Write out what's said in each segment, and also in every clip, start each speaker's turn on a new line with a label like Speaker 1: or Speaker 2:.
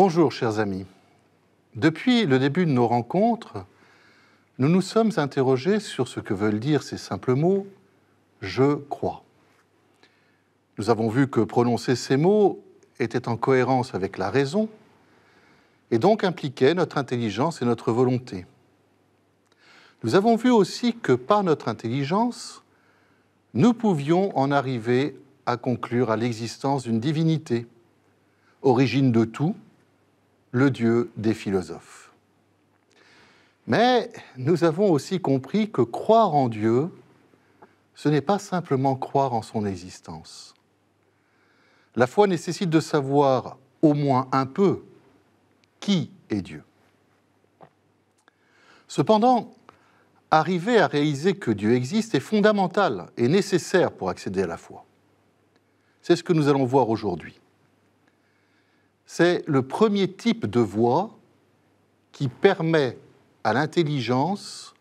Speaker 1: Bonjour chers amis. Depuis le début de nos rencontres, nous nous sommes interrogés sur ce que veulent dire ces simples mots ⁇ Je crois ⁇ Nous avons vu que prononcer ces mots était en cohérence avec la raison et donc impliquait notre intelligence et notre volonté. Nous avons vu aussi que par notre intelligence, nous pouvions en arriver à conclure à l'existence d'une divinité, origine de tout, le Dieu des philosophes. Mais nous avons aussi compris que croire en Dieu, ce n'est pas simplement croire en son existence. La foi nécessite de savoir au moins un peu qui est Dieu. Cependant, arriver à réaliser que Dieu existe est fondamental et nécessaire pour accéder à la foi. C'est ce que nous allons voir aujourd'hui c'est le premier type de voix qui permet à l'intelligence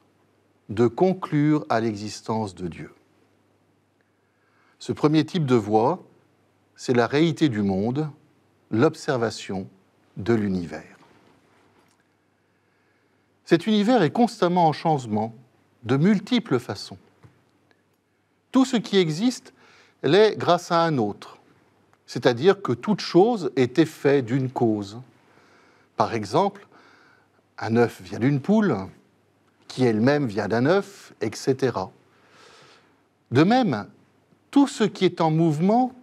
Speaker 1: de conclure à l'existence de Dieu. Ce premier type de voie, c'est la réalité du monde, l'observation de l'univers. Cet univers est constamment en changement de multiples façons. Tout ce qui existe l'est grâce à un autre c'est-à-dire que toute chose est effet d'une cause. Par exemple, un œuf vient d'une poule, qui elle-même vient d'un œuf, etc. De même, tout ce qui est en mouvement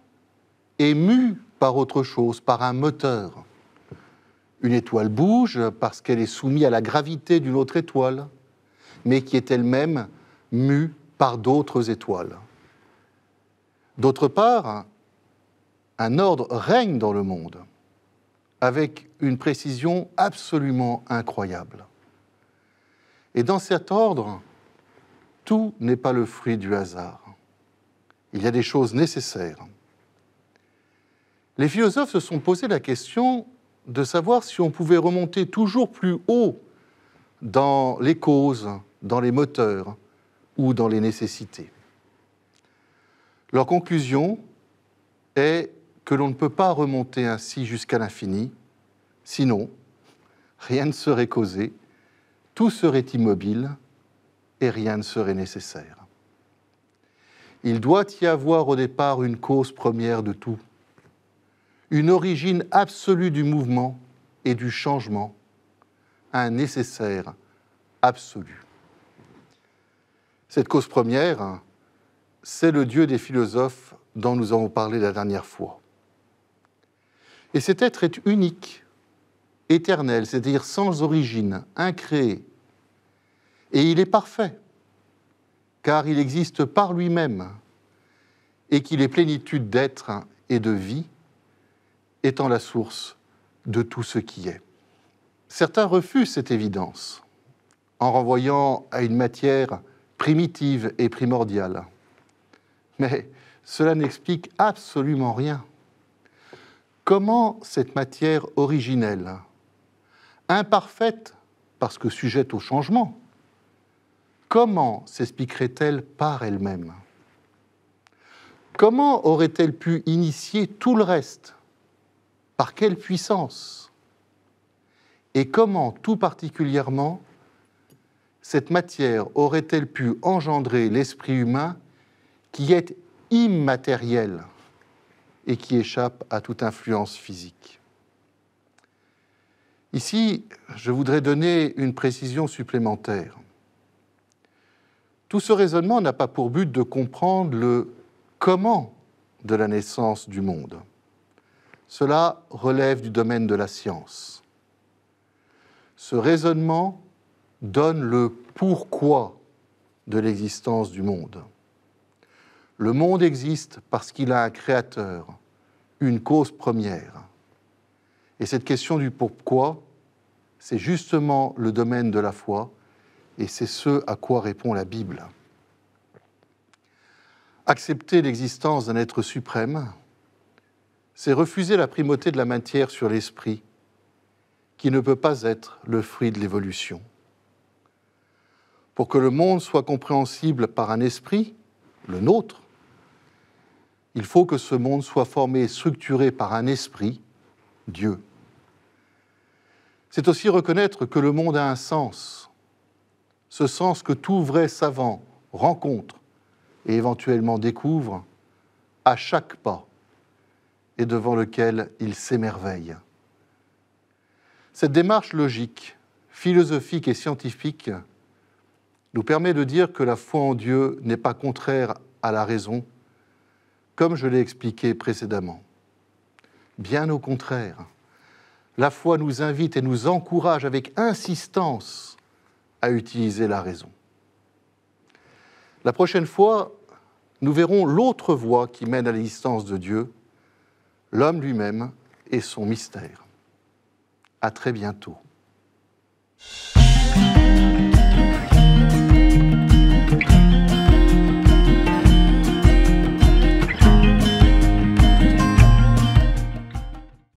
Speaker 1: est mu par autre chose, par un moteur. Une étoile bouge parce qu'elle est soumise à la gravité d'une autre étoile, mais qui est elle-même mue par d'autres étoiles. D'autre part, un ordre règne dans le monde avec une précision absolument incroyable. Et dans cet ordre, tout n'est pas le fruit du hasard. Il y a des choses nécessaires. Les philosophes se sont posé la question de savoir si on pouvait remonter toujours plus haut dans les causes, dans les moteurs ou dans les nécessités. Leur conclusion est que l'on ne peut pas remonter ainsi jusqu'à l'infini, sinon rien ne serait causé, tout serait immobile et rien ne serait nécessaire. Il doit y avoir au départ une cause première de tout, une origine absolue du mouvement et du changement, un nécessaire absolu. Cette cause première, c'est le Dieu des philosophes dont nous avons parlé la dernière fois. Et cet être est unique, éternel, c'est-à-dire sans origine, incréé. Et il est parfait, car il existe par lui-même, et qu'il est plénitude d'être et de vie, étant la source de tout ce qui est. Certains refusent cette évidence en renvoyant à une matière primitive et primordiale. Mais cela n'explique absolument rien. Comment cette matière originelle, imparfaite parce que sujette au changement, comment s'expliquerait-elle par elle-même Comment aurait-elle pu initier tout le reste Par quelle puissance Et comment tout particulièrement cette matière aurait-elle pu engendrer l'esprit humain qui est immatériel et qui échappe à toute influence physique. Ici, je voudrais donner une précision supplémentaire. Tout ce raisonnement n'a pas pour but de comprendre le comment de la naissance du monde. Cela relève du domaine de la science. Ce raisonnement donne le pourquoi de l'existence du monde. Le monde existe parce qu'il a un créateur, une cause première. Et cette question du pourquoi, c'est justement le domaine de la foi, et c'est ce à quoi répond la Bible. Accepter l'existence d'un être suprême, c'est refuser la primauté de la matière sur l'esprit, qui ne peut pas être le fruit de l'évolution. Pour que le monde soit compréhensible par un esprit, le nôtre, il faut que ce monde soit formé et structuré par un esprit, Dieu. C'est aussi reconnaître que le monde a un sens, ce sens que tout vrai savant rencontre et éventuellement découvre à chaque pas et devant lequel il s'émerveille. Cette démarche logique, philosophique et scientifique nous permet de dire que la foi en Dieu n'est pas contraire à la raison, comme je l'ai expliqué précédemment. Bien au contraire, la foi nous invite et nous encourage avec insistance à utiliser la raison. La prochaine fois, nous verrons l'autre voie qui mène à l'existence de Dieu, l'homme lui-même et son mystère. À très bientôt.